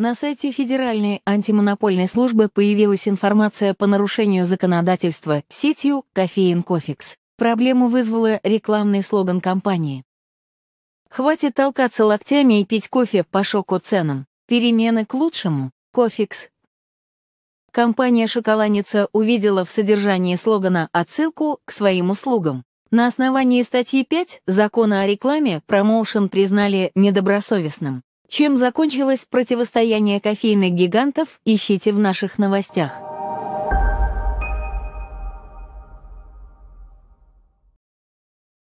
На сайте Федеральной антимонопольной службы появилась информация по нарушению законодательства сетью «Кофеин Кофикс». Проблему вызвала рекламный слоган компании. Хватит толкаться локтями и пить кофе по шоку ценам. Перемены к лучшему. Кофикс. Компания «Шоколаница» увидела в содержании слогана отсылку к своим услугам. На основании статьи 5 Закона о рекламе промоушен признали недобросовестным. Чем закончилось противостояние кофейных гигантов, ищите в наших новостях.